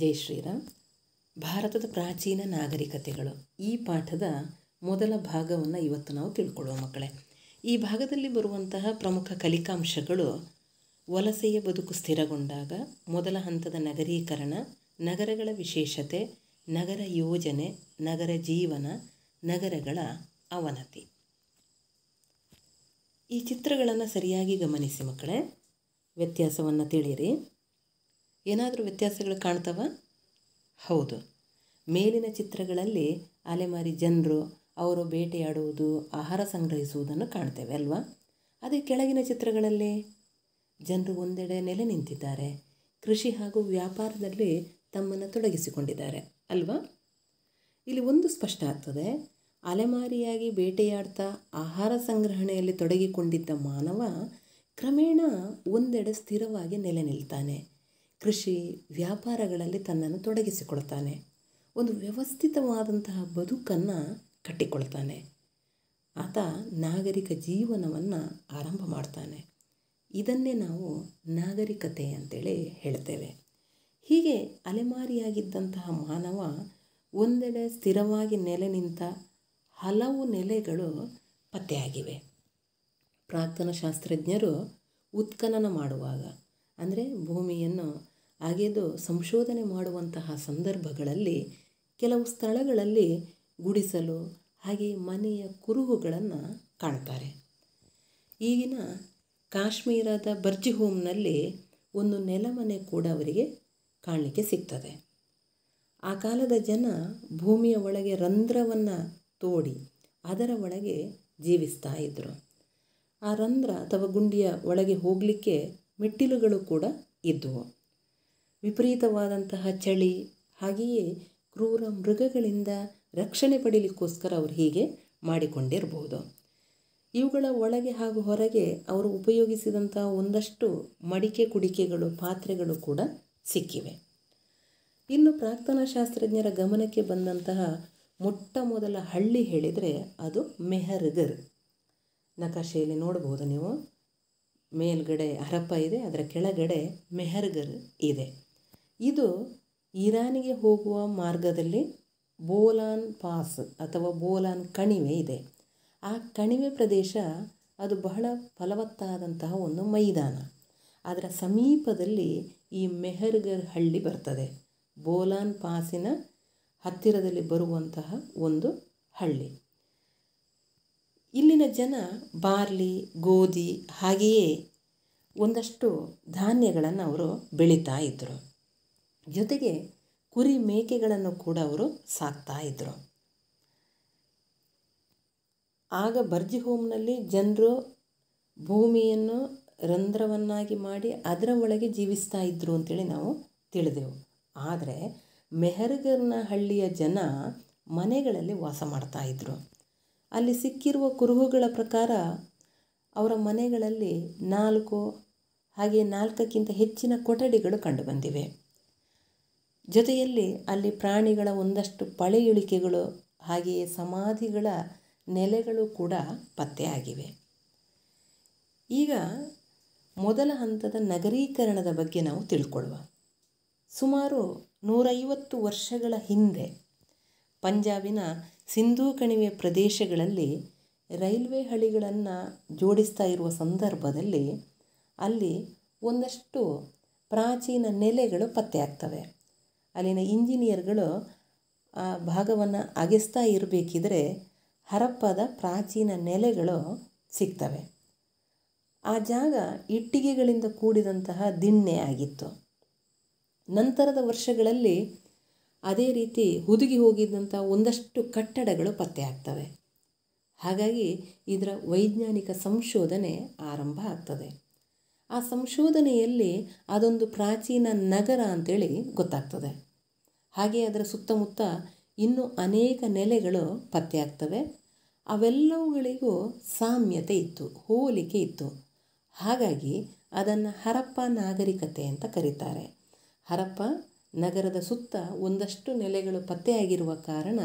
ಜೈ ಶ್ರೀರಾಮ್ ಭಾರತದ ಪ್ರಾಚೀನ ನಾಗರಿಕತೆಗಳು ಈ ಪಾಠದ ಮೊದಲ ಭಾಗವನ್ನು ಇವತ್ತು ನಾವು ತಿಳ್ಕೊಳ್ಳುವ ಮಕ್ಕಳೇ ಈ ಭಾಗದಲ್ಲಿ ಬರುವಂತಹ ಪ್ರಮುಖ ಕಲಿಕಾಂಶಗಳು ವಲಸೆಯ ಬದುಕು ಸ್ಥಿರಗೊಂಡಾಗ ಮೊದಲ ಹಂತದ ನಗರೀಕರಣ ನಗರಗಳ ವಿಶೇಷತೆ ನಗರ ಯೋಜನೆ ನಗರ ಜೀವನ ನಗರಗಳ ಅವನತಿ ಈ ಚಿತ್ರಗಳನ್ನು ಸರಿಯಾಗಿ ಗಮನಿಸಿ ಮಕ್ಕಳೇ ವ್ಯತ್ಯಾಸವನ್ನು ತಿಳಿಯಿರಿ ಏನಾದರೂ ವ್ಯತ್ಯಾಸಗಳು ಕಾಣ್ತವ ಹೌದು ಮೇಲಿನ ಚಿತ್ರಗಳಲ್ಲಿ ಅಲೆಮಾರಿ ಜನರು ಅವರು ಬೇಟೆಯಾಡುವುದು ಆಹಾರ ಸಂಗ್ರಹಿಸುವುದನ್ನು ಕಾಣ್ತೇವೆ ಅಲ್ವಾ ಅದೇ ಕೆಳಗಿನ ಚಿತ್ರಗಳಲ್ಲಿ ಜನರು ಒಂದೆಡೆ ನೆಲೆ ನಿಂತಿದ್ದಾರೆ ಕೃಷಿ ಹಾಗೂ ವ್ಯಾಪಾರದಲ್ಲಿ ತಮ್ಮನ್ನು ತೊಡಗಿಸಿಕೊಂಡಿದ್ದಾರೆ ಅಲ್ವಾ ಇಲ್ಲಿ ಒಂದು ಸ್ಪಷ್ಟ ಆಗ್ತದೆ ಅಲೆಮಾರಿಯಾಗಿ ಬೇಟೆಯಾಡ್ತಾ ಆಹಾರ ಸಂಗ್ರಹಣೆಯಲ್ಲಿ ತೊಡಗಿಕೊಂಡಿದ್ದ ಮಾನವ ಕ್ರಮೇಣ ಒಂದೆಡೆ ಸ್ಥಿರವಾಗಿ ನೆಲೆ ನಿಲ್ತಾನೆ ಕೃಷಿ ವ್ಯಾಪಾರಗಳಲ್ಲಿ ತನ್ನನ್ನು ತೊಡಗಿಸಿಕೊಳ್ತಾನೆ ಒಂದು ವ್ಯವಸ್ಥಿತವಾದಂತಹ ಬದುಕನ್ನು ಕಟ್ಟಿಕೊಳ್ತಾನೆ ಆತ ನಾಗರಿಕ ಜೀವನವನ್ನು ಆರಂಭ ಮಾಡ್ತಾನೆ ಇದನ್ನೇ ನಾವು ನಾಗರಿಕತೆ ಅಂತೇಳಿ ಹೇಳ್ತೇವೆ ಹೀಗೆ ಅಲೆಮಾರಿಯಾಗಿದ್ದಂತಹ ಮಾನವ ಒಂದೆಡೆ ಸ್ಥಿರವಾಗಿ ನೆಲೆ ನಿಂತ ಹಲವು ನೆಲೆಗಳು ಪತ್ತೆಯಾಗಿವೆ ಪ್ರಾಕ್ತನ ಶಾಸ್ತ್ರಜ್ಞರು ಉತ್ಖನನ ಮಾಡುವಾಗ ಅಂದರೆ ಭೂಮಿಯನ್ನು ಹಾಗೆಯದು ಸಂಶೋಧನೆ ಮಾಡುವಂತಹ ಸಂದರ್ಭಗಳಲ್ಲಿ ಕೆಲವು ಸ್ಥಳಗಳಲ್ಲಿ ಗುಡಿಸಲು ಹಾಗೆ ಮನೆಯ ಕುರುಹುಗಳನ್ನು ಕಾಣ್ತಾರೆ ಈಗಿನ ಕಾಶ್ಮೀರದ ಬರ್ಜಿ ಹೋಮ್ನಲ್ಲಿ ಒಂದು ನೆಲಮನೆ ಕೂಡ ಅವರಿಗೆ ಕಾಣಲಿಕ್ಕೆ ಸಿಗ್ತದೆ ಆ ಕಾಲದ ಜನ ಭೂಮಿಯ ಒಳಗೆ ರಂಧ್ರವನ್ನು ತೋಡಿ ಅದರ ಒಳಗೆ ಜೀವಿಸ್ತಾ ಇದ್ದರು ಆ ರಂಧ್ರ ಅಥವಾ ಗುಂಡಿಯ ಒಳಗೆ ಹೋಗಲಿಕ್ಕೆ ಮೆಟ್ಟಿಲುಗಳು ಕೂಡ ಇದ್ದವು ವಿಪರೀತವಾದಂತಹ ಚಳಿ ಹಾಗೆಯೇ ಕ್ರೂರ ಮೃಗಗಳಿಂದ ರಕ್ಷಣೆ ಪಡೀಲಿಕ್ಕೋಸ್ಕರ ಅವರು ಹೀಗೆ ಮಾಡಿಕೊಂಡಿರಬಹುದು ಇವುಗಳ ಒಳಗೆ ಹಾಗೂ ಹೊರಗೆ ಅವರು ಉಪಯೋಗಿಸಿದಂತಹ ಒಂದಷ್ಟು ಮಡಿಕೆ ಕುಡಿಕೆಗಳು ಪಾತ್ರೆಗಳು ಕೂಡ ಸಿಕ್ಕಿವೆ ಇನ್ನು ಪ್ರಾಕ್ತನ ಶಾಸ್ತ್ರಜ್ಞರ ಗಮನಕ್ಕೆ ಬಂದಂತಹ ಮೊಟ್ಟ ಮೊದಲ ಹಳ್ಳಿ ಹೇಳಿದರೆ ಅದು ಮೆಹರ್ಗರ್ ನಕಾಶೆಯಲ್ಲಿ ನೋಡಬಹುದು ನೀವು ಮೇಲ್ಗಡೆ ಹರಪ್ಪ ಇದೆ ಅದರ ಕೆಳಗಡೆ ಮೆಹರ್ಗರ್ ಇದೆ ಇದು ಇರಾನಿಗೆ ಹೋಗುವ ಮಾರ್ಗದಲ್ಲಿ ಬೋಲಾನ್ ಪಾಸ್ ಅಥವಾ ಬೋಲಾನ್ ಕಣಿವೆ ಇದೆ ಆ ಕಣಿವೆ ಪ್ರದೇಶ ಅದು ಬಹಳ ಫಲವತ್ತಾದಂತಹ ಒಂದು ಮೈದಾನ ಅದರ ಸಮೀಪದಲ್ಲಿ ಈ ಮೆಹರ್ಗರ್ ಹಳ್ಳಿ ಬರ್ತದೆ ಬೋಲಾನ್ ಪಾಸಿನ ಹತ್ತಿರದಲ್ಲಿ ಬರುವಂತಹ ಒಂದು ಹಳ್ಳಿ ಇಲ್ಲಿನ ಜನ ಬಾರ್ಲಿ ಗೋಧಿ ಹಾಗೆಯೇ ಒಂದಷ್ಟು ಧಾನ್ಯಗಳನ್ನು ಅವರು ಬೆಳೀತಾ ಇದ್ದರು ಜೊತೆಗೆ ಕುರಿ ಮೇಕೆಗಳನ್ನು ಕೂಡ ಅವರು ಸಾಕ್ತಾ ಇದ್ದರು ಆಗ ಬರ್ಜಿ ಹೋಮ್ನಲ್ಲಿ ಜನರು ಭೂಮಿಯನ್ನು ರಂಧ್ರವನ್ನಾಗಿ ಮಾಡಿ ಅದರ ಒಳಗೆ ಜೀವಿಸ್ತಾ ಇದ್ದರು ಅಂತೇಳಿ ನಾವು ತಿಳಿದೆವು ಆದರೆ ಮೆಹರ್ಗರ್ನ ಹಳ್ಳಿಯ ಜನ ಮನೆಗಳಲ್ಲಿ ವಾಸ ಮಾಡ್ತಾ ಇದ್ದರು ಅಲ್ಲಿ ಸಿಕ್ಕಿರುವ ಕುರುಹುಗಳ ಪ್ರಕಾರ ಅವರ ಮನೆಗಳಲ್ಲಿ ನಾಲ್ಕು ಹಾಗೆ ನಾಲ್ಕಕ್ಕಿಂತ ಹೆಚ್ಚಿನ ಕೊಠಡಿಗಳು ಕಂಡುಬಂದಿವೆ ಜೊತೆಯಲ್ಲಿ ಅಲ್ಲಿ ಪ್ರಾಣಿಗಳ ಒಂದಷ್ಟು ಪಳೆಯುಳಿಕೆಗಳು ಹಾಗೆಯೇ ಸಮಾಧಿಗಳ ನೆಲೆಗಳು ಕೂಡ ಪತ್ತೆಯಾಗಿವೆ ಈಗ ಮೊದಲ ಹಂತದ ನಗರೀಕರಣದ ಬಗ್ಗೆ ನಾವು ತಿಳ್ಕೊಳ್ಳುವ ಸುಮಾರು ನೂರೈವತ್ತು ವರ್ಷಗಳ ಹಿಂದೆ ಪಂಜಾಬಿನ ಸಿಂಧೂ ಕಣಿವೆ ಪ್ರದೇಶಗಳಲ್ಲಿ ರೈಲ್ವೆ ಹಳಿಗಳನ್ನು ಜೋಡಿಸ್ತಾ ಇರುವ ಸಂದರ್ಭದಲ್ಲಿ ಅಲ್ಲಿ ಒಂದಷ್ಟು ಪ್ರಾಚೀನ ನೆಲೆಗಳು ಪತ್ತೆಯಾಗ್ತವೆ ಅಲ್ಲಿನ ಇಂಜಿನಿಯರ್ಗಳು ಆ ಭಾಗವನ್ನು ಅಗೆಸ್ತಾ ಇರಬೇಕಿದ್ರೆ ಹರಪ್ಪದ ಪ್ರಾಚೀನ ನೆಲೆಗಳು ಸಿಗ್ತವೆ ಆ ಜಾಗ ಇಟ್ಟಿಗೆಗಳಿಂದ ಕೂಡಿದಂತಹ ದಿಣ್ಣೆ ಆಗಿತ್ತು ನಂತರದ ವರ್ಷಗಳಲ್ಲಿ ಅದೇ ರೀತಿ ಹುದುಗಿ ಹೋಗಿದ್ದಂಥ ಒಂದಷ್ಟು ಕಟ್ಟಡಗಳು ಆಗ್ತವೆ ಹಾಗಾಗಿ ಇದರ ವೈಜ್ಞಾನಿಕ ಸಂಶೋಧನೆ ಆರಂಭ ಆಗ್ತದೆ ಆ ಸಂಶೋಧನೆಯಲ್ಲಿ ಅದೊಂದು ಪ್ರಾಚೀನ ನಗರ ಅಂತೇಳಿ ಗೊತ್ತಾಗ್ತದೆ ಹಾಗೆ ಅದರ ಸುತ್ತಮುತ್ತ ಇನ್ನೂ ಅನೇಕ ನೆಲೆಗಳು ಪತ್ತೆಯಾಗ್ತವೆ ಅವೆಲ್ಲವುಗಳಿಗೂ ಸಾಮ್ಯತೆ ಇತ್ತು ಹೋಲಿಕೆ ಇತ್ತು ಹಾಗಾಗಿ ಅದನ್ನು ಹರಪ್ಪ ನಾಗರಿಕತೆ ಅಂತ ಕರೀತಾರೆ ಹರಪ್ಪ ನಗರದ ಸುತ್ತ ಒಂದಷ್ಟು ನೆಲೆಗಳು ಪತ್ತೆಯಾಗಿರುವ ಕಾರಣ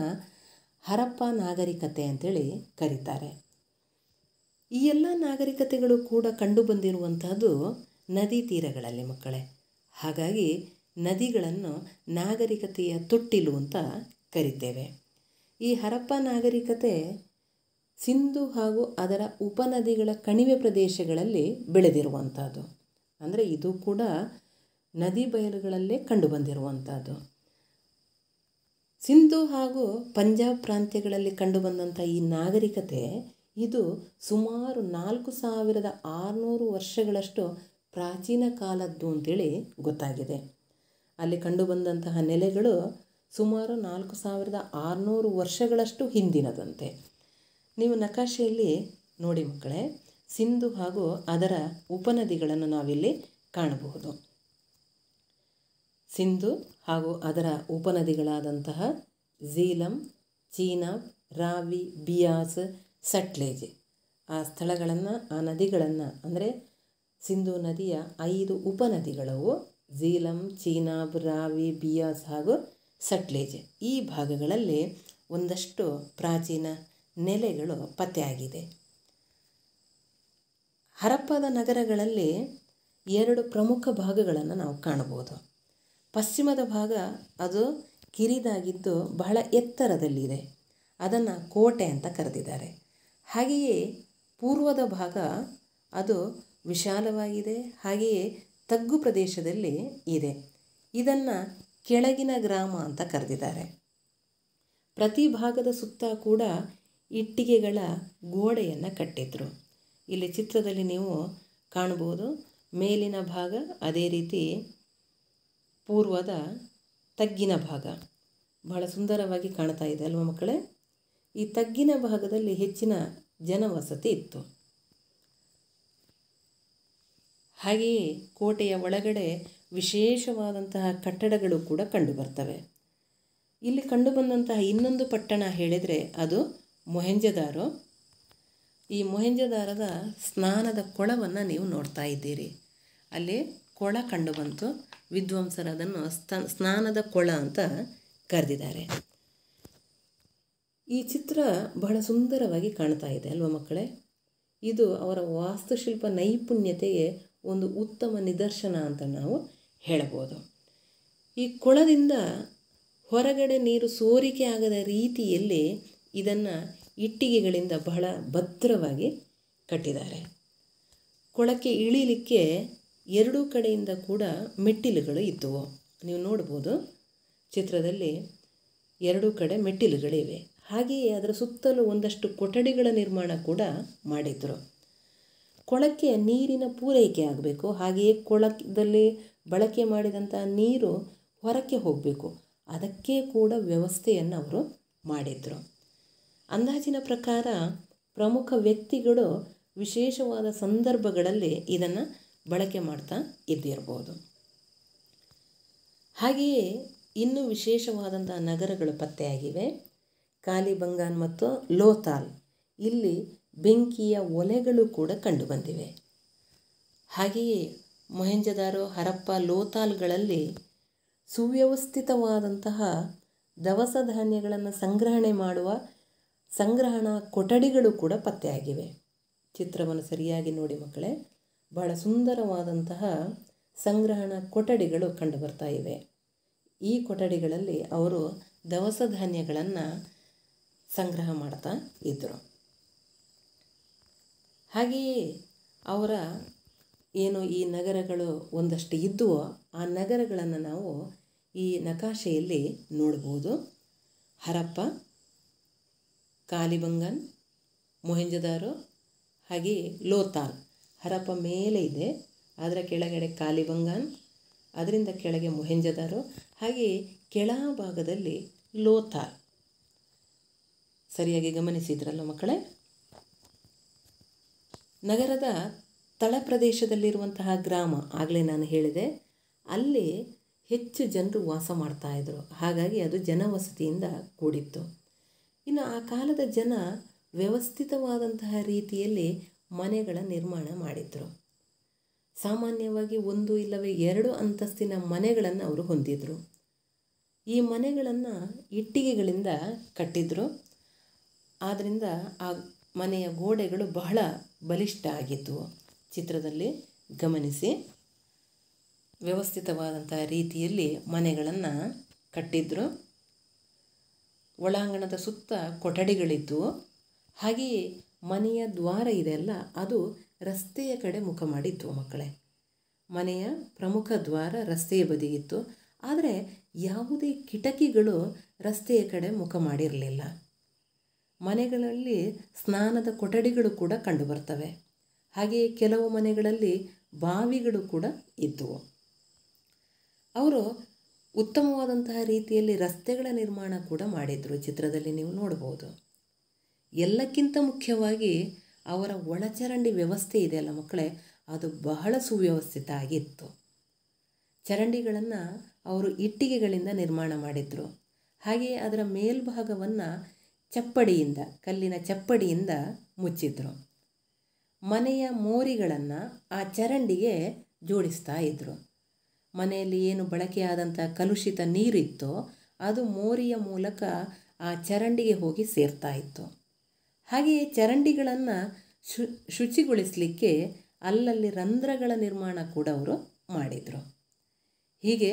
ಹರಪ್ಪ ನಾಗರಿಕತೆ ಅಂತೇಳಿ ಕರೀತಾರೆ ಈ ಎಲ್ಲ ನಾಗರಿಕತೆಗಳು ಕೂಡ ಕಂಡುಬಂದಿರುವಂಥದ್ದು ನದಿ ತೀರಗಳಲ್ಲಿ ಮಕ್ಕಳೇ ಹಾಗಾಗಿ ನದಿಗಳನ್ನು ನಾಗರಿಕತೆಯ ತೊಟ್ಟಿಲು ಅಂತ ಕರಿತೇವೆ ಈ ಹರಪ್ಪ ನಾಗರಿಕತೆ ಸಿಂಧು ಹಾಗೂ ಅದರ ಉಪನದಿಗಳ ಕಣಿವೆ ಪ್ರದೇಶಗಳಲ್ಲಿ ಬೆಳೆದಿರುವಂಥದ್ದು ಅಂದರೆ ಇದು ಕೂಡ ನದಿ ಬಯಲುಗಳಲ್ಲೇ ಕಂಡುಬಂದಿರುವಂಥದ್ದು ಸಿಂಧು ಹಾಗೂ ಪಂಜಾಬ್ ಪ್ರಾಂತ್ಯಗಳಲ್ಲಿ ಕಂಡುಬಂದಂಥ ಈ ನಾಗರಿಕತೆ ಇದು ಸುಮಾರು ನಾಲ್ಕು ಸಾವಿರದ ಆರುನೂರು ವರ್ಷಗಳಷ್ಟು ಪ್ರಾಚೀನ ಕಾಲದ್ದು ಅಂತೇಳಿ ಗೊತ್ತಾಗಿದೆ ಅಲ್ಲಿ ಕಂಡುಬಂದಂತಹ ನೆಲೆಗಳು ಸುಮಾರು ನಾಲ್ಕು ಸಾವಿರದ ಆರುನೂರು ವರ್ಷಗಳಷ್ಟು ಹಿಂದಿನದಂತೆ ನೀವು ನಕಾಶೆಯಲ್ಲಿ ನೋಡಿ ಮಕ್ಕಳೇ ಸಿಂಧು ಹಾಗೂ ಅದರ ಉಪನದಿಗಳನ್ನು ನಾವಿಲ್ಲಿ ಕಾಣಬಹುದು ಸಿಂಧು ಹಾಗೂ ಅದರ ಉಪನದಿಗಳಾದಂತಹ ಝೀಲಂ ಚೀನಾ ರಾವಿ ಬಿಯಾಸ್ ಸಟ್ಲೇಜ್ ಆ ಸ್ಥಳಗಳನ್ನು ಆ ನದಿಗಳನ್ನು ಅಂದರೆ ಸಿಂಧೂ ನದಿಯ ಐದು ಉಪನದಿಗಳವು ಝೀಲಂ ಚೀನಾಬ್ ರಾವಿ ಬಿಯಾಸ್ ಹಾಗೂ ಸಟ್ಲೇಜ್ ಈ ಭಾಗಗಳಲ್ಲಿ ಒಂದಷ್ಟು ಪ್ರಾಚೀನ ನೆಲೆಗಳು ಪತ್ತೆಯಾಗಿದೆ ಹರಪ್ಪದ ನಗರಗಳಲ್ಲಿ ಎರಡು ಪ್ರಮುಖ ಭಾಗಗಳನ್ನು ನಾವು ಕಾಣಬಹುದು ಪಶ್ಚಿಮದ ಭಾಗ ಅದು ಕಿರಿದಾಗಿದ್ದು ಬಹಳ ಎತ್ತರದಲ್ಲಿದೆ ಅದನ್ನು ಕೋಟೆ ಅಂತ ಕರೆದಿದ್ದಾರೆ ಹಾಗೆಯೇ ಪೂರ್ವದ ಭಾಗ ಅದು ವಿಶಾಲವಾಗಿದೆ ಹಾಗೆಯೇ ತಗ್ಗು ಪ್ರದೇಶದಲ್ಲಿ ಇದೆ ಇದನ್ನು ಕೆಳಗಿನ ಗ್ರಾಮ ಅಂತ ಕರೆದಿದ್ದಾರೆ ಪ್ರತಿ ಭಾಗದ ಸುತ್ತ ಕೂಡ ಇಟ್ಟಿಗೆಗಳ ಗೋಡೆಯನ್ನು ಕಟ್ಟಿದ್ರು ಇಲ್ಲಿ ಚಿತ್ರದಲ್ಲಿ ನೀವು ಕಾಣ್ಬೋದು ಮೇಲಿನ ಭಾಗ ಅದೇ ರೀತಿ ಪೂರ್ವದ ತಗ್ಗಿನ ಭಾಗ ಬಹಳ ಸುಂದರವಾಗಿ ಕಾಣ್ತಾ ಇದೆ ಅಲ್ವ ಮಕ್ಕಳೇ ಈ ತಗ್ಗಿನ ಭಾಗದಲ್ಲಿ ಹೆಚ್ಚಿನ ಜನವಸತಿ ಇತ್ತು ಹಾಗೆಯೇ ಕೋಟೆಯ ಒಳಗಡೆ ವಿಶೇಷವಾದಂತಹ ಕಟ್ಟಡಗಳು ಕೂಡ ಕಂಡುಬರ್ತವೆ ಇಲ್ಲಿ ಕಂಡುಬಂದಂತಹ ಇನ್ನೊಂದು ಪಟ್ಟಣ ಹೇಳಿದರೆ ಅದು ಮೊಹೆಂಜದಾರೋ ಈ ಮೊಹೆಂಜದಾರದ ಸ್ನಾನದ ಕೊಳವನ್ನು ನೀವು ನೋಡ್ತಾ ಇದ್ದೀರಿ ಅಲ್ಲಿ ಕೊಳ ಕಂಡುಬಂತು ವಿದ್ವಾಂಸರು ಅದನ್ನು ಸ್ನಾನದ ಕೊಳ ಅಂತ ಕರೆದಿದ್ದಾರೆ ಈ ಚಿತ್ರ ಬಹಳ ಸುಂದರವಾಗಿ ಕಾಣ್ತಾ ಇದೆ ಅಲ್ವ ಮಕ್ಕಳೇ ಇದು ಅವರ ವಾಸ್ತುಶಿಲ್ಪ ನೈಪುಣ್ಯತೆಗೆ ಒಂದು ಉತ್ತಮ ನಿದರ್ಶನ ಅಂತ ನಾವು ಹೇಳಬಹುದು ಈ ಕೊಳದಿಂದ ಹೊರಗಡೆ ನೀರು ಸೋರಿಕೆ ಆಗದ ರೀತಿಯಲ್ಲಿ ಇದನ್ನು ಇಟ್ಟಿಗೆಗಳಿಂದ ಬಹಳ ಭದ್ರವಾಗಿ ಕಟ್ಟಿದ್ದಾರೆ ಕೊಳಕ್ಕೆ ಇಳಿಲಿಕ್ಕೆ ಎರಡೂ ಕಡೆಯಿಂದ ಕೂಡ ಮೆಟ್ಟಿಲುಗಳು ಇದ್ದವು ನೀವು ನೋಡ್ಬೋದು ಚಿತ್ರದಲ್ಲಿ ಎರಡೂ ಕಡೆ ಮೆಟ್ಟಿಲುಗಳಿವೆ ಹಾಗೆಯೇ ಅದರ ಸುತ್ತಲೂ ಒಂದಷ್ಟು ಕೊಠಡಿಗಳ ನಿರ್ಮಾಣ ಕೂಡ ಮಾಡಿದರು ಕೊಳಕ್ಕೆ ನೀರಿನ ಪೂರೈಕೆ ಆಗಬೇಕು ಹಾಗೆಯೇ ಕೊಳದಲ್ಲಿ ಬಳಕೆ ಮಾಡಿದಂಥ ನೀರು ಹೊರಕ್ಕೆ ಹೋಗಬೇಕು ಅದಕ್ಕೆ ಕೂಡ ವ್ಯವಸ್ಥೆಯನ್ನು ಅವರು ಮಾಡಿದರು ಅಂದಾಜಿನ ಪ್ರಕಾರ ಪ್ರಮುಖ ವ್ಯಕ್ತಿಗಳು ವಿಶೇಷವಾದ ಸಂದರ್ಭಗಳಲ್ಲಿ ಇದನ್ನು ಬಳಕೆ ಮಾಡ್ತಾ ಇದ್ದಿರ್ಬೋದು ಹಾಗೆಯೇ ಇನ್ನೂ ವಿಶೇಷವಾದಂಥ ನಗರಗಳು ಪತ್ತೆಯಾಗಿವೆ ಕಾಲಿಬಂಗಾನ್ ಮತ್ತು ಲೋತಾಲ್ ಇಲ್ಲಿ ಬೆಂಕಿಯ ಒಲೆಗಳು ಕೂಡ ಕಂಡುಬಂದಿವೆ ಹಾಗೆಯೇ ಮೊಹೆಂಜದಾರೋ ಹರಪ್ಪ ಲೋತಾಲ್ಗಳಲ್ಲಿ ಸುವ್ಯವಸ್ಥಿತವಾದಂತಹ ದವಸ ಧಾನ್ಯಗಳನ್ನು ಸಂಗ್ರಹಣೆ ಮಾಡುವ ಸಂಗ್ರಹಣಾ ಕೊಠಡಿಗಳು ಕೂಡ ಪತ್ತೆಯಾಗಿವೆ ಚಿತ್ರವನ್ನು ಸರಿಯಾಗಿ ನೋಡಿ ಮಕ್ಕಳೇ ಬಹಳ ಸುಂದರವಾದಂತಹ ಸಂಗ್ರಹಣಾ ಕೊಠಡಿಗಳು ಕಂಡುಬರ್ತಾ ಇವೆ ಈ ಕೊಠಡಿಗಳಲ್ಲಿ ಅವರು ದವಸ ಧಾನ್ಯಗಳನ್ನು ಸಂಗ್ರಹ ಮಾಡ್ತಾ ಇದ್ದರು ಹಾಗೆಯೇ ಅವರ ಏನು ಈ ನಗರಗಳು ಒಂದಷ್ಟು ಇದ್ದುವೋ ಆ ನಗರಗಳನ್ನು ನಾವು ಈ ನಕಾಶೆಯಲ್ಲಿ ನೋಡ್ಬೋದು ಹರಪ್ಪ ಕಾಲಿಬಂಗನ್ ಮೊಹೆಂಜದಾರು ಹಾಗೆ ಲೋತಾಲ್ ಹರಪ್ಪ ಮೇಲೆ ಇದೆ ಅದರ ಕೆಳಗಡೆ ಕಾಲಿಬಂಗನ್ ಅದರಿಂದ ಕೆಳಗೆ ಮೊಹೆಂಜದಾರು ಹಾಗೆಯೇ ಕೆಳ ಭಾಗದಲ್ಲಿ ಲೋತಾಲ್ ಸರಿಯಾಗಿ ಗಮನಿಸಿದ್ರಲ್ಲ ಮಕ್ಕಳೇ ನಗರದ ತಳ ಪ್ರದೇಶದಲ್ಲಿರುವಂತಹ ಗ್ರಾಮ ಆಗಲೇ ನಾನು ಹೇಳಿದೆ ಅಲ್ಲಿ ಹೆಚ್ಚು ಜನರು ವಾಸ ಮಾಡ್ತಾ ಹಾಗಾಗಿ ಅದು ಜನವಸತಿಯಿಂದ ಕೂಡಿತ್ತು ಇನ್ನು ಆ ಕಾಲದ ಜನ ವ್ಯವಸ್ಥಿತವಾದಂತಹ ರೀತಿಯಲ್ಲಿ ಮನೆಗಳ ನಿರ್ಮಾಣ ಮಾಡಿದರು ಸಾಮಾನ್ಯವಾಗಿ ಒಂದು ಇಲ್ಲವೇ ಎರಡು ಅಂತಸ್ತಿನ ಮನೆಗಳನ್ನು ಅವರು ಹೊಂದಿದ್ರು ಈ ಮನೆಗಳನ್ನು ಇಟ್ಟಿಗೆಗಳಿಂದ ಕಟ್ಟಿದ್ರು ಆದ್ದರಿಂದ ಆ ಮನೆಯ ಗೋಡೆಗಳು ಬಹಳ ಬಲಿಷ್ಠ ಆಗಿದ್ದವು ಚಿತ್ರದಲ್ಲಿ ಗಮನಿಸಿ ವ್ಯವಸ್ಥಿತವಾದಂಥ ರೀತಿಯಲ್ಲಿ ಮನೆಗಳನ್ನು ಕಟ್ಟಿದ್ರು ಒಳಾಂಗಣದ ಸುತ್ತ ಕೊಠಡಿಗಳಿದ್ದವು ಹಾಗೆಯೇ ಮನೆಯ ದ್ವಾರ ಅಲ್ಲ ಅದು ರಸ್ತೆಯ ಕಡೆ ಮುಖ ಮಾಡಿತ್ತು ಮಕ್ಕಳೇ ಮನೆಯ ಪ್ರಮುಖ ದ್ವಾರ ರಸ್ತೆಯ ಬದಿಗಿತ್ತು ಆದರೆ ಯಾವುದೇ ಕಿಟಕಿಗಳು ರಸ್ತೆಯ ಕಡೆ ಮುಖ ಮಾಡಿರಲಿಲ್ಲ ಮನೆಗಳಲ್ಲಿ ಸ್ನಾನದ ಕೊಠಡಿಗಳು ಕೂಡ ಕಂಡುಬರ್ತವೆ ಹಾಗೆಯೇ ಕೆಲವು ಮನೆಗಳಲ್ಲಿ ಬಾವಿಗಳು ಕೂಡ ಇದ್ದವು ಅವರು ಉತ್ತಮವಾದಂತಹ ರೀತಿಯಲ್ಲಿ ರಸ್ತೆಗಳ ನಿರ್ಮಾಣ ಕೂಡ ಮಾಡಿದರು ಚಿತ್ರದಲ್ಲಿ ನೀವು ನೋಡಬಹುದು ಎಲ್ಲಕ್ಕಿಂತ ಮುಖ್ಯವಾಗಿ ಅವರ ಒಳಚರಂಡಿ ವ್ಯವಸ್ಥೆ ಅಲ್ಲ ಮಕ್ಕಳೇ ಅದು ಬಹಳ ಸುವ್ಯವಸ್ಥಿತ ಆಗಿತ್ತು ಚರಂಡಿಗಳನ್ನು ಅವರು ಇಟ್ಟಿಗೆಗಳಿಂದ ನಿರ್ಮಾಣ ಮಾಡಿದರು ಹಾಗೆಯೇ ಅದರ ಮೇಲ್ಭಾಗವನ್ನು ಚಪ್ಪಡಿಯಿಂದ ಕಲ್ಲಿನ ಚಪ್ಪಡಿಯಿಂದ ಮುಚ್ಚಿದ್ರು ಮನೆಯ ಮೋರಿಗಳನ್ನು ಆ ಚರಂಡಿಗೆ ಜೋಡಿಸ್ತಾ ಇದ್ದರು ಮನೆಯಲ್ಲಿ ಏನು ಬಳಕೆಯಾದಂಥ ಕಲುಷಿತ ನೀರಿತ್ತೋ ಅದು ಮೋರಿಯ ಮೂಲಕ ಆ ಚರಂಡಿಗೆ ಹೋಗಿ ಸೇರ್ತಾ ಇತ್ತು ಹಾಗೆಯೇ ಚರಂಡಿಗಳನ್ನು ಶು ಶುಚಿಗೊಳಿಸಲಿಕ್ಕೆ ಅಲ್ಲಲ್ಲಿ ರಂಧ್ರಗಳ ನಿರ್ಮಾಣ ಕೂಡ ಅವರು ಮಾಡಿದರು ಹೀಗೆ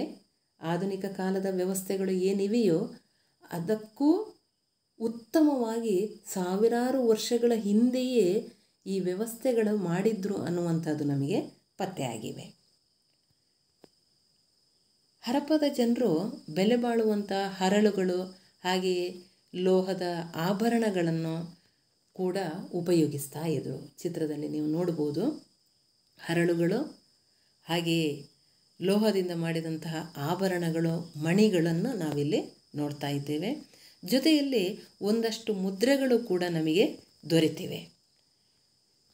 ಆಧುನಿಕ ಕಾಲದ ವ್ಯವಸ್ಥೆಗಳು ಏನಿವೆಯೋ ಅದಕ್ಕೂ ಉತ್ತಮವಾಗಿ ಸಾವಿರಾರು ವರ್ಷಗಳ ಹಿಂದೆಯೇ ಈ ವ್ಯವಸ್ಥೆಗಳು ಮಾಡಿದ್ರು ಅನ್ನುವಂಥದ್ದು ನಮಗೆ ಪತ್ತೆಯಾಗಿವೆ ಹರಪದ ಜನರು ಬೆಲೆ ಬಾಳುವಂಥ ಹರಳುಗಳು ಹಾಗೆಯೇ ಲೋಹದ ಆಭರಣಗಳನ್ನು ಕೂಡ ಉಪಯೋಗಿಸ್ತಾ ಇದ್ದರು ಚಿತ್ರದಲ್ಲಿ ನೀವು ನೋಡ್ಬೋದು ಹರಳುಗಳು ಹಾಗೆಯೇ ಲೋಹದಿಂದ ಮಾಡಿದಂತಹ ಆಭರಣಗಳು ಮಣಿಗಳನ್ನು ನಾವಿಲ್ಲಿ ನೋಡ್ತಾ ಇದ್ದೇವೆ ಜೊತೆಯಲ್ಲಿ ಒಂದಷ್ಟು ಮುದ್ರೆಗಳು ಕೂಡ ನಮಗೆ ದೊರೆತಿವೆ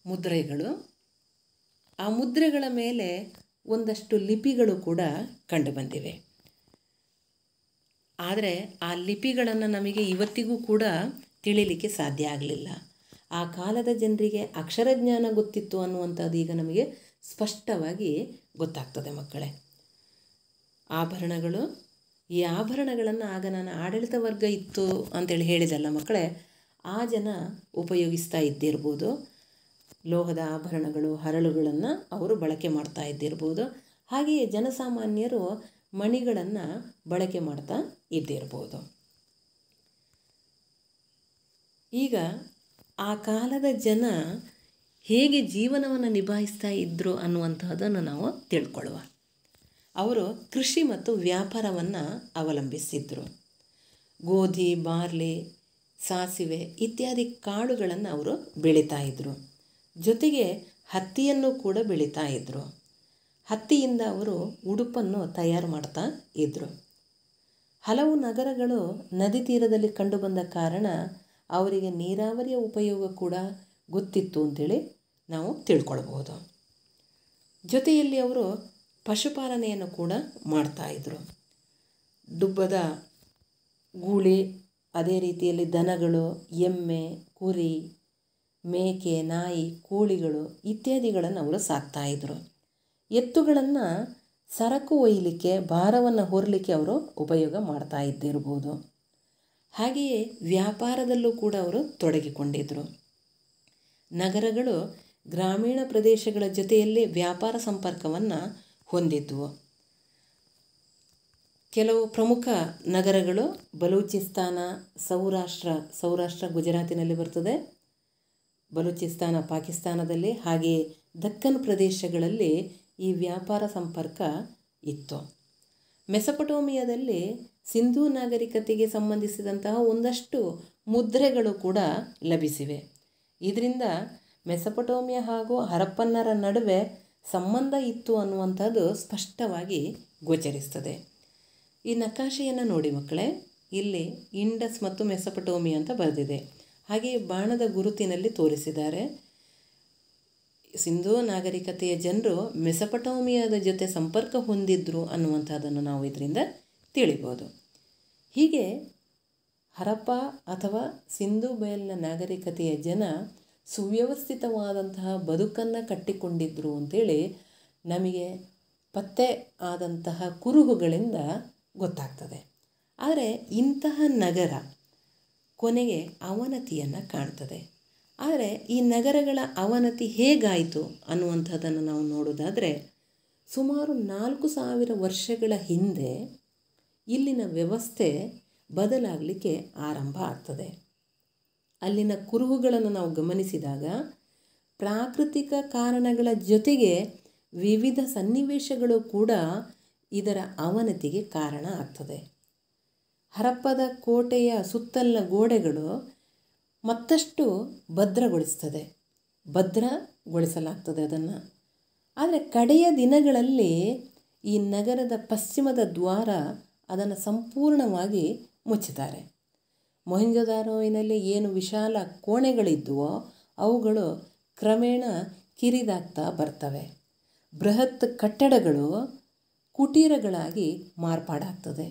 ಮುದ್ರೆಗಳು ಆ ಮುದ್ರೆಗಳ ಮೇಲೆ ಒಂದಷ್ಟು ಲಿಪಿಗಳು ಕೂಡ ಕಂಡುಬಂದಿವೆ ಆದರೆ ಆ ಲಿಪಿಗಳನ್ನು ನಮಗೆ ಇವತ್ತಿಗೂ ಕೂಡ ತಿಳಿಲಿಕ್ಕೆ ಸಾಧ್ಯ ಆಗಲಿಲ್ಲ ಆ ಕಾಲದ ಜನರಿಗೆ ಅಕ್ಷರ ಜ್ಞಾನ ಗೊತ್ತಿತ್ತು ಅನ್ನುವಂಥದ್ದು ಈಗ ನಮಗೆ ಸ್ಪಷ್ಟವಾಗಿ ಗೊತ್ತಾಗ್ತದೆ ಮಕ್ಕಳೇ ಆಭರಣಗಳು ಈ ಆಭರಣಗಳನ್ನು ಆಗ ನನ್ನ ಆಡಳಿತ ವರ್ಗ ಇತ್ತು ಅಂತೇಳಿ ಹೇಳಿದಲ್ಲ ಮಕ್ಕಳೇ ಆ ಜನ ಉಪಯೋಗಿಸ್ತಾ ಇದ್ದಿರ್ಬೋದು ಲೋಹದ ಆಭರಣಗಳು ಹರಳುಗಳನ್ನು ಅವರು ಬಳಕೆ ಮಾಡ್ತಾ ಇದ್ದಿರ್ಬೋದು ಹಾಗೆಯೇ ಜನಸಾಮಾನ್ಯರು ಮಣಿಗಳನ್ನು ಬಳಕೆ ಮಾಡ್ತಾ ಇದ್ದಿರ್ಬೋದು ಈಗ ಆ ಕಾಲದ ಜನ ಹೇಗೆ ಜೀವನವನ್ನು ನಿಭಾಯಿಸ್ತಾ ಇದ್ದರು ಅನ್ನುವಂಥದ್ದನ್ನು ನಾವು ತಿಳ್ಕೊಳ್ಳುವ ಅವರು ಕೃಷಿ ಮತ್ತು ವ್ಯಾಪಾರವನ್ನು ಅವಲಂಬಿಸಿದ್ದರು ಗೋಧಿ ಬಾರ್ಲಿ ಸಾಸಿವೆ ಇತ್ಯಾದಿ ಕಾಳುಗಳನ್ನು ಅವರು ಬೆಳೀತಾ ಇದ್ದರು ಜೊತೆಗೆ ಹತ್ತಿಯನ್ನು ಕೂಡ ಬೆಳೀತಾ ಇದ್ದರು ಹತ್ತಿಯಿಂದ ಅವರು ಉಡುಪನ್ನು ತಯಾರು ಮಾಡ್ತಾ ಇದ್ದರು ಹಲವು ನಗರಗಳು ನದಿ ತೀರದಲ್ಲಿ ಕಂಡುಬಂದ ಕಾರಣ ಅವರಿಗೆ ನೀರಾವರಿಯ ಉಪಯೋಗ ಕೂಡ ಗೊತ್ತಿತ್ತು ಅಂತೇಳಿ ನಾವು ತಿಳ್ಕೊಳ್ಬೋದು ಜೊತೆಯಲ್ಲಿ ಅವರು ಪಶುಪಾಲನೆಯನ್ನು ಕೂಡ ಮಾಡ್ತಾಯಿದ್ರು ದುಬ್ಬದ ಗೂಳಿ ಅದೇ ರೀತಿಯಲ್ಲಿ ದನಗಳು ಎಮ್ಮೆ ಕುರಿ ಮೇಕೆ ನಾಯಿ ಕೋಳಿಗಳು ಇತ್ಯಾದಿಗಳನ್ನು ಅವರು ಸಾಕ್ತಾಯಿದ್ರು ಎತ್ತುಗಳನ್ನು ಸರಕು ಒಯ್ಯಲಿಕ್ಕೆ ಭಾರವನ್ನು ಹೊರಲಿಕ್ಕೆ ಅವರು ಉಪಯೋಗ ಮಾಡ್ತಾ ಇದ್ದಿರ್ಬೋದು ಹಾಗೆಯೇ ವ್ಯಾಪಾರದಲ್ಲೂ ಕೂಡ ಅವರು ತೊಡಗಿಕೊಂಡಿದ್ದರು ನಗರಗಳು ಗ್ರಾಮೀಣ ಪ್ರದೇಶಗಳ ಜೊತೆಯಲ್ಲಿ ವ್ಯಾಪಾರ ಸಂಪರ್ಕವನ್ನು ಹೊಂದಿದ್ದವು ಕೆಲವು ಪ್ರಮುಖ ನಗರಗಳು ಬಲೂಚಿಸ್ತಾನ ಸೌರಾಷ್ಟ್ರ ಸೌರಾಷ್ಟ್ರ ಗುಜರಾತಿನಲ್ಲಿ ಬರ್ತದೆ ಬಲೂಚಿಸ್ತಾನ ಪಾಕಿಸ್ತಾನದಲ್ಲಿ ಹಾಗೆಯೇ ದಕ್ಕನ್ ಪ್ರದೇಶಗಳಲ್ಲಿ ಈ ವ್ಯಾಪಾರ ಸಂಪರ್ಕ ಇತ್ತು ಮೆಸಪಟೋಮಿಯಾದಲ್ಲಿ ಸಿಂಧೂ ನಾಗರಿಕತೆಗೆ ಸಂಬಂಧಿಸಿದಂತಹ ಒಂದಷ್ಟು ಮುದ್ರೆಗಳು ಕೂಡ ಲಭಿಸಿವೆ ಇದರಿಂದ ಮೆಸಪಟೋಮಿಯಾ ಹಾಗೂ ಹರಪ್ಪನ್ನರ ನಡುವೆ ಸಂಬಂಧ ಇತ್ತು ಅನ್ನುವಂಥದ್ದು ಸ್ಪಷ್ಟವಾಗಿ ಗೋಚರಿಸ್ತದೆ ಈ ನಕಾಶೆಯನ್ನು ನೋಡಿ ಮಕ್ಕಳೇ ಇಲ್ಲಿ ಇಂಡಸ್ ಮತ್ತು ಮೆಸಪಟೋಮಿ ಅಂತ ಬರೆದಿದೆ ಹಾಗೆಯೇ ಬಾಣದ ಗುರುತಿನಲ್ಲಿ ತೋರಿಸಿದ್ದಾರೆ ಸಿಂಧೂ ನಾಗರಿಕತೆಯ ಜನರು ಮೆಸಪಟೋಮಿಯಾದ ಜೊತೆ ಸಂಪರ್ಕ ಹೊಂದಿದ್ರು ಅನ್ನುವಂಥದ್ದನ್ನು ನಾವು ಇದರಿಂದ ತಿಳಿಬೋದು ಹೀಗೆ ಹರಪ್ಪ ಅಥವಾ ಸಿಂಧೂ ಬಯಲಿನ ನಾಗರಿಕತೆಯ ಜನ ಸುವ್ಯವಸ್ಥಿತವಾದಂತಹ ಬದುಕನ್ನು ಕಟ್ಟಿಕೊಂಡಿದ್ದರು ಅಂಥೇಳಿ ನಮಗೆ ಪತ್ತೆ ಆದಂತಹ ಕುರುಹುಗಳಿಂದ ಗೊತ್ತಾಗ್ತದೆ ಆದರೆ ಇಂತಹ ನಗರ ಕೊನೆಗೆ ಅವನತಿಯನ್ನು ಕಾಣ್ತದೆ ಆದರೆ ಈ ನಗರಗಳ ಅವನತಿ ಹೇಗಾಯಿತು ಅನ್ನುವಂಥದ್ದನ್ನು ನಾವು ನೋಡೋದಾದರೆ ಸುಮಾರು ನಾಲ್ಕು ಸಾವಿರ ವರ್ಷಗಳ ಹಿಂದೆ ಇಲ್ಲಿನ ವ್ಯವಸ್ಥೆ ಬದಲಾಗಲಿಕ್ಕೆ ಆರಂಭ ಆಗ್ತದೆ ಅಲ್ಲಿನ ಕುರುಹುಗಳನ್ನು ನಾವು ಗಮನಿಸಿದಾಗ ಪ್ರಾಕೃತಿಕ ಕಾರಣಗಳ ಜೊತೆಗೆ ವಿವಿಧ ಸನ್ನಿವೇಶಗಳು ಕೂಡ ಇದರ ಅವನತಿಗೆ ಕಾರಣ ಆಗ್ತದೆ ಹರಪ್ಪದ ಕೋಟೆಯ ಸುತ್ತಲಿನ ಗೋಡೆಗಳು ಮತ್ತಷ್ಟು ಭದ್ರಗೊಳಿಸ್ತದೆ ಭದ್ರಗೊಳಿಸಲಾಗ್ತದೆ ಅದನ್ನು ಆದರೆ ಕಡೆಯ ದಿನಗಳಲ್ಲಿ ಈ ನಗರದ ಪಶ್ಚಿಮದ ದ್ವಾರ ಅದನ್ನು ಸಂಪೂರ್ಣವಾಗಿ ಮುಚ್ಚುತ್ತಾರೆ ಮೊಹೆಂಜೊದಾರೋವಿನಲ್ಲಿ ಏನು ವಿಶಾಲ ಕೋಣೆಗಳಿದ್ದುವೋ ಅವುಗಳು ಕ್ರಮೇಣ ಕಿರಿದಾಗ್ತಾ ಬರ್ತವೆ ಬೃಹತ್ ಕಟ್ಟಡಗಳು ಕುಟೀರಗಳಾಗಿ ಮಾರ್ಪಾಡಾಗ್ತದೆ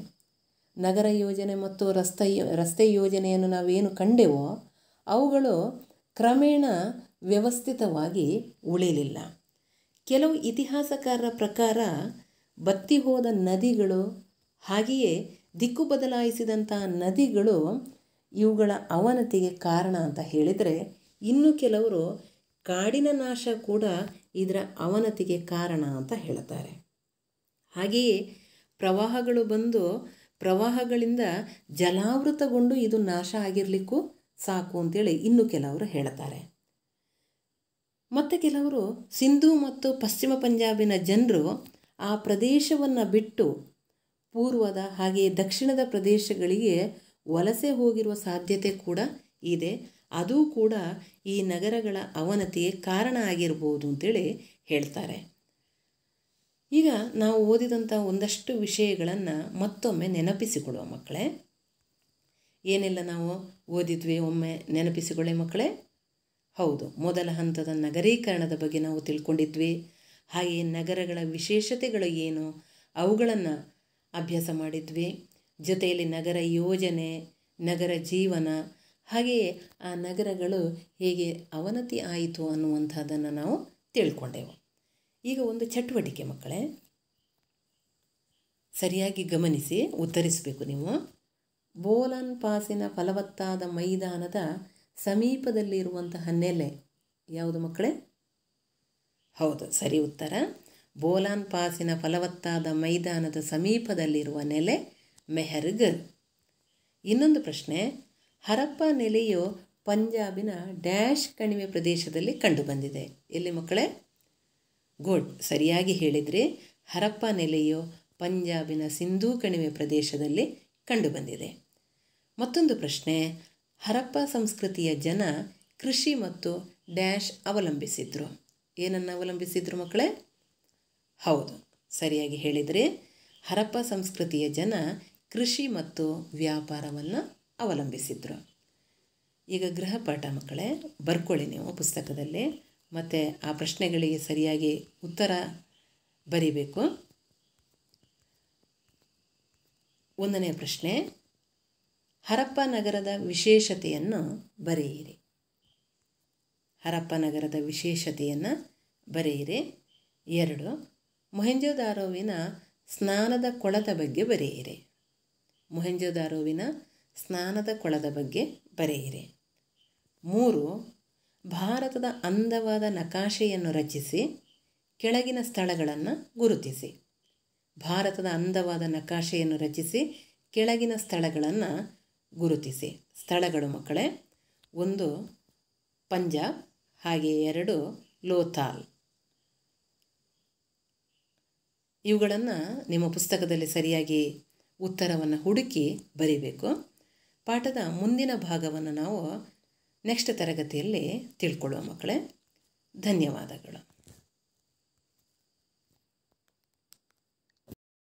ನಗರ ಯೋಜನೆ ಮತ್ತು ರಸ್ತೆ ರಸ್ತೆ ಯೋಜನೆಯನ್ನು ನಾವೇನು ಕಂಡೆವೋ ಅವುಗಳು ಕ್ರಮೇಣ ವ್ಯವಸ್ಥಿತವಾಗಿ ಉಳಿಲಿಲ್ಲ ಕೆಲವು ಇತಿಹಾಸಕಾರರ ಪ್ರಕಾರ ಬತ್ತಿ ಹೋದ ನದಿಗಳು ಹಾಗೆಯೇ ದಿಕ್ಕು ಬದಲಾಯಿಸಿದಂಥ ನದಿಗಳು ಇವುಗಳ ಅವನತಿಗೆ ಕಾರಣ ಅಂತ ಹೇಳಿದರೆ ಇನ್ನು ಕೆಲವರು ಕಾಡಿನ ನಾಶ ಕೂಡ ಇದರ ಅವನತಿಗೆ ಕಾರಣ ಅಂತ ಹೇಳ್ತಾರೆ ಹಾಗೆಯೇ ಪ್ರವಾಹಗಳು ಬಂದು ಪ್ರವಾಹಗಳಿಂದ ಜಲಾವೃತಗೊಂಡು ಇದು ನಾಶ ಆಗಿರಲಿಕ್ಕೂ ಸಾಕು ಅಂತೇಳಿ ಇನ್ನು ಕೆಲವರು ಹೇಳ್ತಾರೆ ಮತ್ತು ಕೆಲವರು ಸಿಂಧು ಮತ್ತು ಪಶ್ಚಿಮ ಪಂಜಾಬಿನ ಜನರು ಆ ಪ್ರದೇಶವನ್ನು ಬಿಟ್ಟು ಪೂರ್ವದ ಹಾಗೆಯೇ ದಕ್ಷಿಣದ ಪ್ರದೇಶಗಳಿಗೆ ವಲಸೆ ಹೋಗಿರುವ ಸಾಧ್ಯತೆ ಕೂಡ ಇದೆ ಅದೂ ಕೂಡ ಈ ನಗರಗಳ ಅವನತಿಗೆ ಕಾರಣ ಆಗಿರ್ಬೋದು ಅಂತೇಳಿ ಹೇಳ್ತಾರೆ ಈಗ ನಾವು ಓದಿದಂಥ ಒಂದಷ್ಟು ವಿಷಯಗಳನ್ನು ಮತ್ತೊಮ್ಮೆ ನೆನಪಿಸಿಕೊಳ್ಳುವ ಮಕ್ಕಳೇ ಏನೆಲ್ಲ ನಾವು ಓದಿದ್ವಿ ಒಮ್ಮೆ ನೆನಪಿಸಿಕೊಳ್ಳೆ ಮಕ್ಕಳೇ ಹೌದು ಮೊದಲ ಹಂತದ ನಗರೀಕರಣದ ಬಗ್ಗೆ ನಾವು ತಿಳ್ಕೊಂಡಿದ್ವಿ ಹಾಗೆಯೇ ನಗರಗಳ ವಿಶೇಷತೆಗಳು ಏನು ಅವುಗಳನ್ನು ಅಭ್ಯಾಸ ಮಾಡಿದ್ವಿ ಜೊತೆಯಲ್ಲಿ ನಗರ ಯೋಜನೆ ನಗರ ಜೀವನ ಹಾಗೆಯೇ ಆ ನಗರಗಳು ಹೇಗೆ ಅವನತಿ ಆಯಿತು ಅನ್ನುವಂಥದ್ದನ್ನು ನಾವು ತಿಳ್ಕೊಂಡೆವು ಈಗ ಒಂದು ಚಟುವಟಿಕೆ ಮಕ್ಕಳೇ ಸರಿಯಾಗಿ ಗಮನಿಸಿ ಉತ್ತರಿಸಬೇಕು ನೀವು ಬೋಲನ್ ಪಾಸಿನ ಫಲವತ್ತಾದ ಮೈದಾನದ ಸಮೀಪದಲ್ಲಿರುವಂತಹ ನೆಲೆ ಯಾವುದು ಮಕ್ಕಳೇ ಹೌದು ಸರಿ ಉತ್ತರ ಬೋಲಾನ್ ಪಾಸಿನ ಫಲವತ್ತಾದ ಮೈದಾನದ ಸಮೀಪದಲ್ಲಿರುವ ನೆಲೆ ಮೆಹರ್ಗರ್ ಇನ್ನೊಂದು ಪ್ರಶ್ನೆ ಹರಪ್ಪ ನೆಲೆಯು ಪಂಜಾಬಿನ ಡ್ಯಾಶ್ ಕಣಿವೆ ಪ್ರದೇಶದಲ್ಲಿ ಕಂಡುಬಂದಿದೆ ಎಲ್ಲಿ ಮಕ್ಕಳೇ ಗುಡ್ ಸರಿಯಾಗಿ ಹೇಳಿದರೆ ಹರಪ್ಪ ನೆಲೆಯು ಪಂಜಾಬಿನ ಸಿಂಧೂ ಕಣಿವೆ ಪ್ರದೇಶದಲ್ಲಿ ಕಂಡುಬಂದಿದೆ ಮತ್ತೊಂದು ಪ್ರಶ್ನೆ ಹರಪ್ಪ ಸಂಸ್ಕೃತಿಯ ಜನ ಕೃಷಿ ಮತ್ತು ಡ್ಯಾಶ್ ಅವಲಂಬಿಸಿದ್ರು ಏನನ್ನು ಅವಲಂಬಿಸಿದ್ರು ಮಕ್ಕಳೇ ಹೌದು ಸರಿಯಾಗಿ ಹೇಳಿದರೆ ಹರಪ್ಪ ಸಂಸ್ಕೃತಿಯ ಜನ ಕೃಷಿ ಮತ್ತು ವ್ಯಾಪಾರವನ್ನು ಅವಲಂಬಿಸಿದ್ರು ಈಗ ಗೃಹಪಾಠ ಮಕ್ಕಳೇ ಬರ್ಕೊಳ್ಳಿ ನೀವು ಪುಸ್ತಕದಲ್ಲಿ ಮತ್ತು ಆ ಪ್ರಶ್ನೆಗಳಿಗೆ ಸರಿಯಾಗಿ ಉತ್ತರ ಬರೀಬೇಕು ಒಂದನೇ ಪ್ರಶ್ನೆ ಹರಪ್ಪ ನಗರದ ವಿಶೇಷತೆಯನ್ನು ಬರೆಯಿರಿ ಹರಪ್ಪ ನಗರದ ವಿಶೇಷತೆಯನ್ನು ಬರೆಯಿರಿ ಎರಡು ಮೊಹೆಂಜೋದಾರೋವಿನ ಸ್ನಾನದ ಕೊಳದ ಬಗ್ಗೆ ಬರೆಯಿರಿ ಮೊಹೆಂಜೊದಾರೋವಿನ ಸ್ನಾನದ ಕೊಳದ ಬಗ್ಗೆ ಬರೆಯಿರಿ ಮೂರು ಭಾರತದ ಅಂದವಾದ ನಕಾಶೆಯನ್ನು ರಚಿಸಿ ಕೆಳಗಿನ ಸ್ಥಳಗಳನ್ನು ಗುರುತಿಸಿ ಭಾರತದ ಅಂದವಾದ ನಕಾಶೆಯನ್ನು ರಚಿಸಿ ಕೆಳಗಿನ ಸ್ಥಳಗಳನ್ನು ಗುರುತಿಸಿ ಸ್ಥಳಗಳು ಮಕ್ಕಳೇ ಒಂದು ಪಂಜಾಬ್ ಹಾಗೆ ಎರಡು ಲೋಥಾಲ್ ಇವುಗಳನ್ನು ನಿಮ್ಮ ಪುಸ್ತಕದಲ್ಲಿ ಸರಿಯಾಗಿ ಉತ್ತರವನ್ನು ಹುಡುಕಿ ಬರೀಬೇಕು ಪಾಠದ ಮುಂದಿನ ಭಾಗವನ್ನು ನಾವು ನೆಕ್ಸ್ಟ್ ತರಗತಿಯಲ್ಲಿ ತಿಳ್ಕೊಳ್ಳುವ ಮಕ್ಕಳೇ ಧನ್ಯವಾದಗಳು